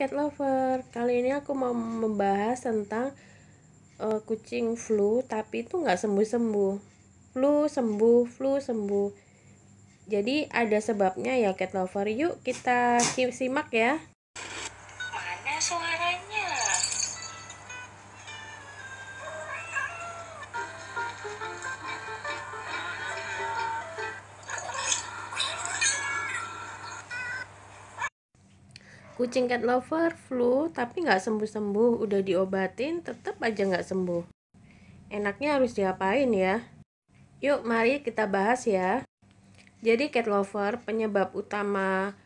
cat lover. Kali ini aku mau membahas tentang uh, kucing flu, tapi itu nggak sembuh-sembuh. Flu sembuh, flu sembuh. Jadi ada sebabnya ya cat lover. Yuk kita simak ya. Mana suaranya? kucing cat lover flu tapi nggak sembuh-sembuh udah diobatin tetap aja nggak sembuh enaknya harus diapain ya yuk mari kita bahas ya jadi cat lover penyebab utama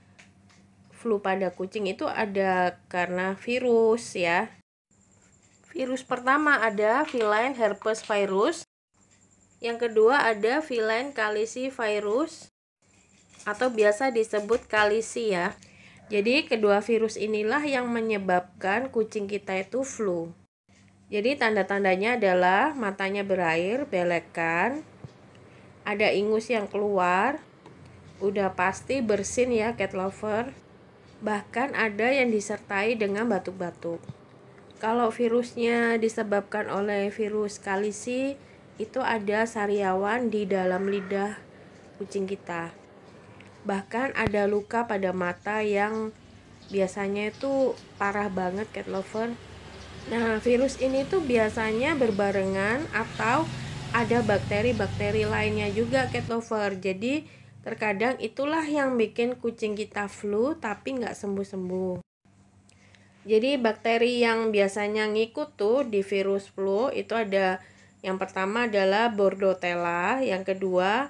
flu pada kucing itu ada karena virus ya virus pertama ada feline herpes virus yang kedua ada feline kalisi virus atau biasa disebut kalisi ya jadi kedua virus inilah yang menyebabkan kucing kita itu flu. Jadi tanda-tandanya adalah matanya berair, belekan, ada ingus yang keluar, udah pasti bersin ya cat lover. Bahkan ada yang disertai dengan batuk-batuk. Kalau virusnya disebabkan oleh virus kalisi, itu ada sariawan di dalam lidah kucing kita bahkan ada luka pada mata yang biasanya itu parah banget cat lover nah virus ini tuh biasanya berbarengan atau ada bakteri-bakteri lainnya juga cat lover jadi terkadang itulah yang bikin kucing kita flu tapi nggak sembuh-sembuh jadi bakteri yang biasanya ngikut tuh di virus flu itu ada yang pertama adalah Bordetella, yang kedua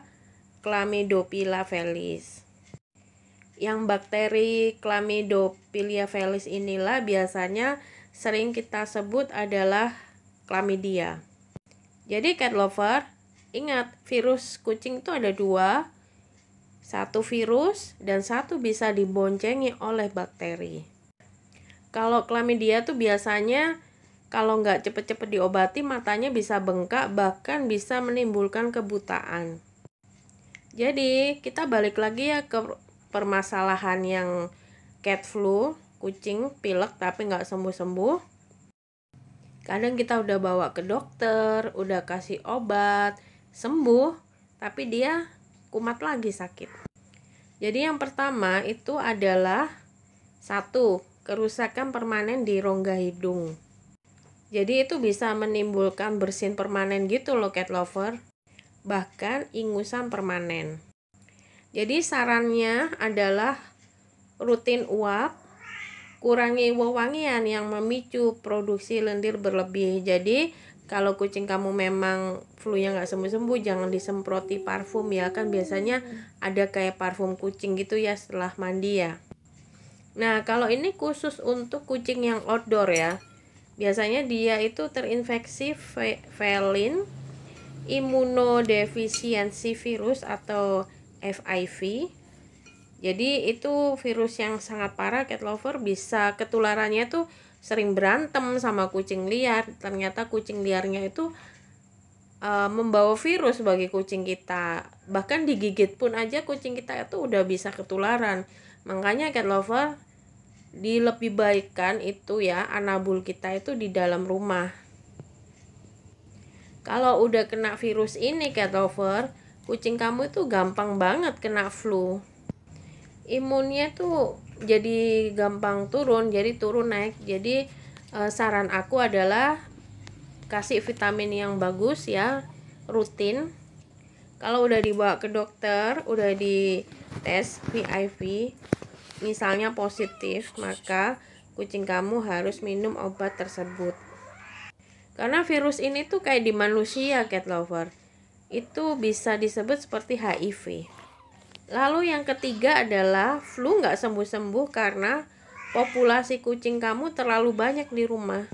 Chlamydophila felis yang bakteri Chlamydophila felis inilah biasanya sering kita sebut adalah chlamydia. Jadi cat lover, ingat virus kucing itu ada dua, satu virus dan satu bisa diboncengi oleh bakteri. Kalau chlamydia tuh biasanya kalau nggak cepet-cepet diobati matanya bisa bengkak bahkan bisa menimbulkan kebutaan. Jadi kita balik lagi ya ke permasalahan yang cat flu, kucing pilek tapi nggak sembuh-sembuh. Kadang kita udah bawa ke dokter, udah kasih obat, sembuh, tapi dia kumat lagi sakit. Jadi yang pertama itu adalah satu kerusakan permanen di rongga hidung. Jadi itu bisa menimbulkan bersin permanen gitu loh cat lover. Bahkan ingusan permanen. Jadi sarannya adalah rutin uap, kurangi wewangian yang memicu produksi lendir berlebih. Jadi kalau kucing kamu memang flu yang nggak sembuh-sembuh, jangan disemproti parfum ya. Kan biasanya ada kayak parfum kucing gitu ya setelah mandi ya. Nah, kalau ini khusus untuk kucing yang outdoor ya. Biasanya dia itu terinfeksi felin imunodefisiensi virus atau FIV jadi itu virus yang sangat parah cat lover bisa ketularannya tuh sering berantem sama kucing liar ternyata kucing liarnya itu e, membawa virus bagi kucing kita bahkan digigit pun aja kucing kita itu udah bisa ketularan makanya cat lover dilebih baikkan itu ya anabul kita itu di dalam rumah kalau udah kena virus ini cat lover kucing kamu itu gampang banget kena flu imunnya tuh jadi gampang turun jadi turun naik jadi eh, saran aku adalah kasih vitamin yang bagus ya rutin kalau udah dibawa ke dokter udah di tes VIV misalnya positif maka kucing kamu harus minum obat tersebut karena virus ini tuh kayak di manusia cat lover itu bisa disebut seperti HIV. Lalu yang ketiga adalah flu nggak sembuh-sembuh karena populasi kucing kamu terlalu banyak di rumah.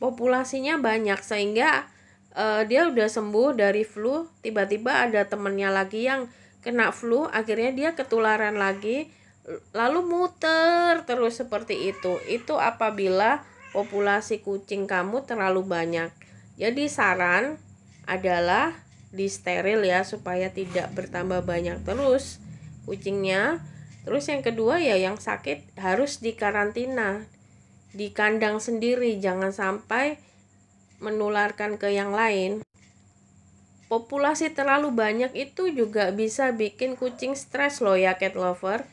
Populasinya banyak sehingga uh, dia udah sembuh dari flu, tiba-tiba ada temennya lagi yang kena flu, akhirnya dia ketularan lagi, lalu muter terus seperti itu. Itu apabila populasi kucing kamu terlalu banyak. Jadi saran adalah di steril ya supaya tidak bertambah banyak terus kucingnya. Terus yang kedua ya yang sakit harus dikarantina di kandang sendiri jangan sampai menularkan ke yang lain. Populasi terlalu banyak itu juga bisa bikin kucing stres loh ya cat lover.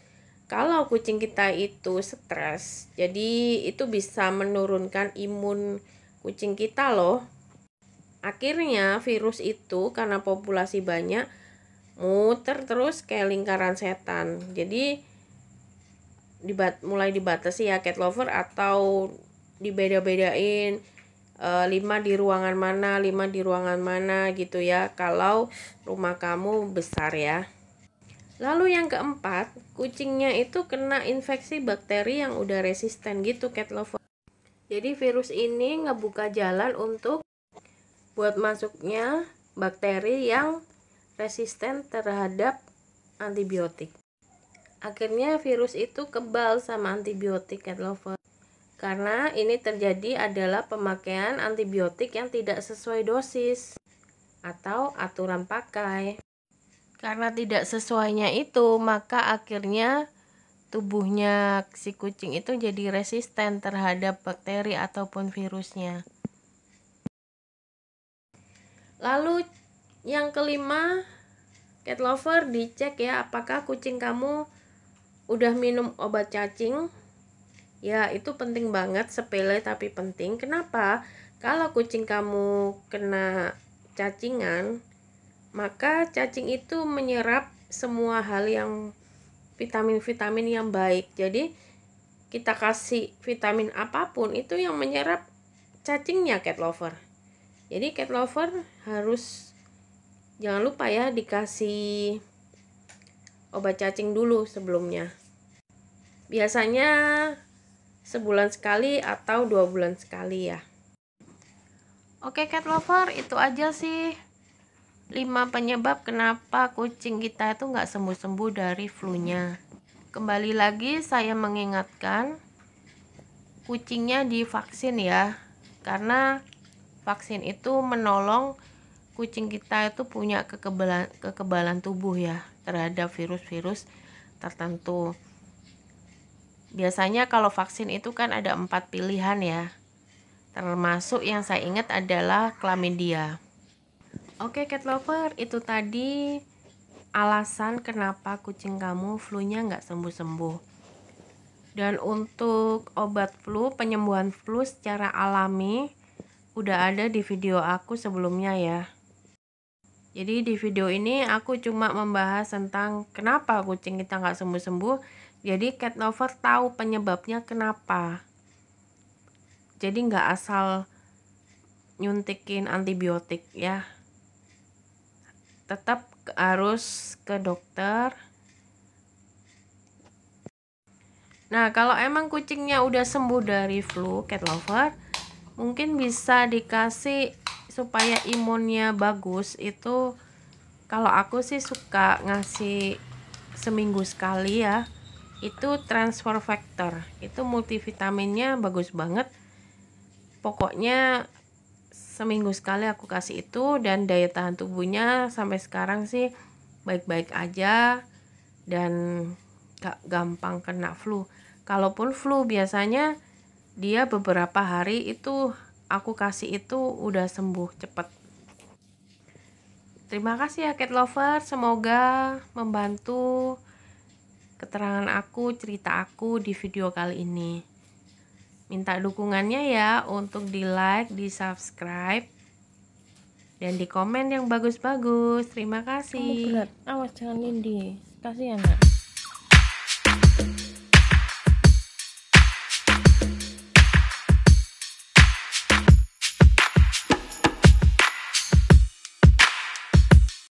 Kalau kucing kita itu stres, jadi itu bisa menurunkan imun kucing kita loh. Akhirnya virus itu karena populasi banyak muter terus kayak lingkaran setan. Jadi dibat mulai dibatasi ya cat lover atau dibeda-bedain e, lima di ruangan mana, lima di ruangan mana gitu ya kalau rumah kamu besar ya. Lalu yang keempat, kucingnya itu kena infeksi bakteri yang udah resisten gitu cat lover. Jadi virus ini ngebuka jalan untuk buat masuknya bakteri yang resisten terhadap antibiotik. Akhirnya virus itu kebal sama antibiotik cat lover. Karena ini terjadi adalah pemakaian antibiotik yang tidak sesuai dosis atau aturan pakai. Karena tidak sesuainya itu, maka akhirnya tubuhnya si kucing itu jadi resisten terhadap bakteri ataupun virusnya. Lalu yang kelima, cat lover dicek ya apakah kucing kamu udah minum obat cacing. Ya, itu penting banget, sepele tapi penting. Kenapa? Kalau kucing kamu kena cacingan, maka cacing itu menyerap semua hal yang vitamin-vitamin yang baik. Jadi, kita kasih vitamin apapun itu yang menyerap cacingnya cat lover jadi cat lover harus jangan lupa ya dikasih obat cacing dulu sebelumnya biasanya sebulan sekali atau dua bulan sekali ya oke cat lover itu aja sih 5 penyebab kenapa kucing kita itu nggak sembuh-sembuh dari flu-nya kembali lagi saya mengingatkan kucingnya divaksin ya karena vaksin itu menolong kucing kita itu punya kekebalan kekebalan tubuh ya terhadap virus-virus tertentu. Biasanya kalau vaksin itu kan ada empat pilihan ya. Termasuk yang saya ingat adalah klamidia. Oke cat lover, itu tadi alasan kenapa kucing kamu flu-nya nggak sembuh-sembuh. Dan untuk obat flu, penyembuhan flu secara alami udah ada di video aku sebelumnya ya. Jadi di video ini aku cuma membahas tentang kenapa kucing kita nggak sembuh-sembuh. Jadi cat lover tahu penyebabnya kenapa. Jadi nggak asal nyuntikin antibiotik ya. Tetap harus ke dokter. Nah kalau emang kucingnya udah sembuh dari flu cat lover, mungkin bisa dikasih supaya imunnya bagus itu kalau aku sih suka ngasih seminggu sekali ya itu transfer factor itu multivitaminnya bagus banget pokoknya seminggu sekali aku kasih itu dan daya tahan tubuhnya sampai sekarang sih baik-baik aja dan gak gampang kena flu kalaupun flu biasanya dia beberapa hari itu aku kasih itu udah sembuh cepet terima kasih ya cat lover semoga membantu keterangan aku cerita aku di video kali ini minta dukungannya ya untuk di like di subscribe dan di komen yang bagus-bagus terima kasih awas jangan lindi kasihan ya